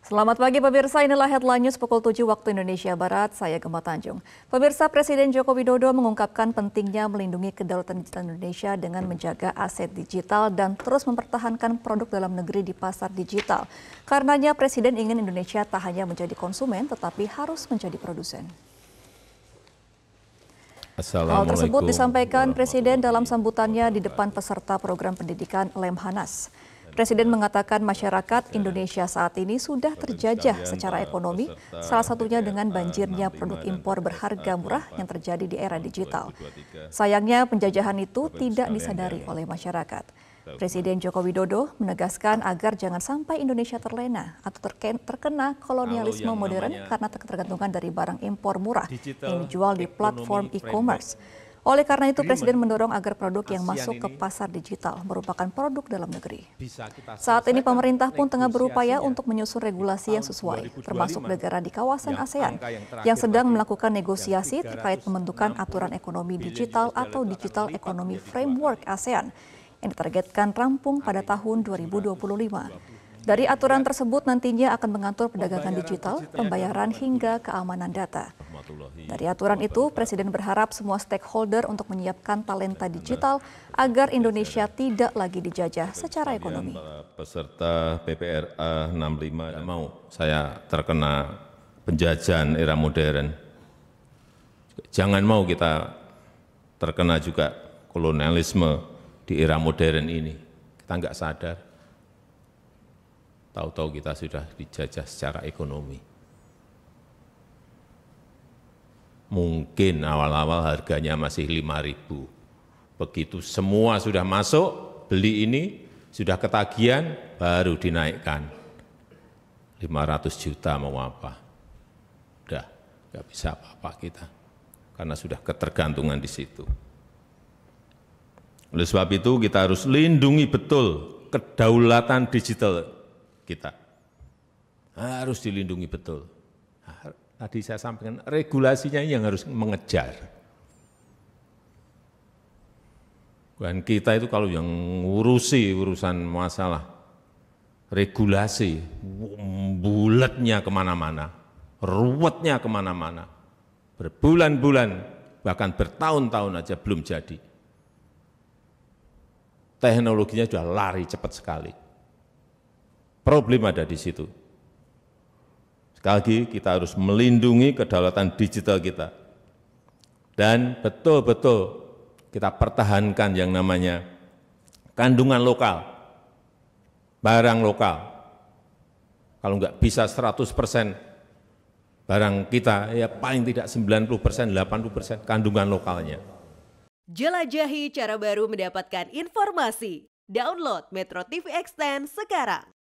Selamat pagi pemirsa, inilah headline news pukul 7 waktu Indonesia Barat, saya Gemma Tanjung. Pemirsa Presiden Joko Widodo mengungkapkan pentingnya melindungi kedaulatan digital Indonesia dengan menjaga aset digital dan terus mempertahankan produk dalam negeri di pasar digital. Karenanya Presiden ingin Indonesia tak hanya menjadi konsumen tetapi harus menjadi produsen. Hal tersebut disampaikan Presiden dalam sambutannya di depan peserta program pendidikan Lemhanas. Presiden mengatakan masyarakat Indonesia saat ini sudah terjajah secara ekonomi, salah satunya dengan banjirnya produk impor berharga murah yang terjadi di era digital. Sayangnya penjajahan itu tidak disadari oleh masyarakat. Presiden Joko Widodo menegaskan agar jangan sampai Indonesia terlena atau terkena kolonialisme modern karena ketergantungan dari barang impor murah yang dijual di platform e-commerce. Oleh karena itu, Presiden mendorong agar produk yang masuk ke pasar digital merupakan produk dalam negeri. Saat ini pemerintah pun tengah berupaya untuk menyusun regulasi yang sesuai, termasuk negara di kawasan ASEAN yang sedang melakukan negosiasi terkait pembentukan aturan ekonomi digital atau Digital Economy Framework ASEAN yang ditargetkan rampung pada tahun 2025. Dari aturan tersebut nantinya akan mengatur perdagangan digital, pembayaran hingga keamanan data. Dari aturan itu, Presiden berharap semua stakeholder untuk menyiapkan talenta digital agar Indonesia tidak lagi dijajah secara ekonomi. Peserta PPRA 65 mau saya terkena penjajahan era modern. Jangan mau kita terkena juga kolonialisme di era modern ini. Kita nggak sadar. Tahu-tahu kita sudah dijajah secara ekonomi. Mungkin awal-awal harganya masih 5000 Begitu semua sudah masuk, beli ini, sudah ketagihan, baru dinaikkan. 500 juta mau apa? Udah, nggak bisa apa-apa kita. Karena sudah ketergantungan di situ. Oleh sebab itu kita harus lindungi betul kedaulatan digital kita. Harus dilindungi betul. Tadi saya sampaikan, regulasinya yang harus mengejar. dan kita itu kalau yang ngurusi urusan masalah regulasi, bulatnya kemana-mana, ruwetnya kemana-mana, berbulan-bulan, bahkan bertahun-tahun aja belum jadi. Teknologinya sudah lari cepat sekali. Problem ada di situ. Sekali lagi kita harus melindungi kedaulatan digital kita. Dan betul-betul kita pertahankan yang namanya kandungan lokal, barang lokal. Kalau enggak bisa 100 persen barang kita, ya paling tidak 90 persen, 80 persen kandungan lokalnya. Jelajahi cara baru mendapatkan informasi. Download Metro TV Extend sekarang.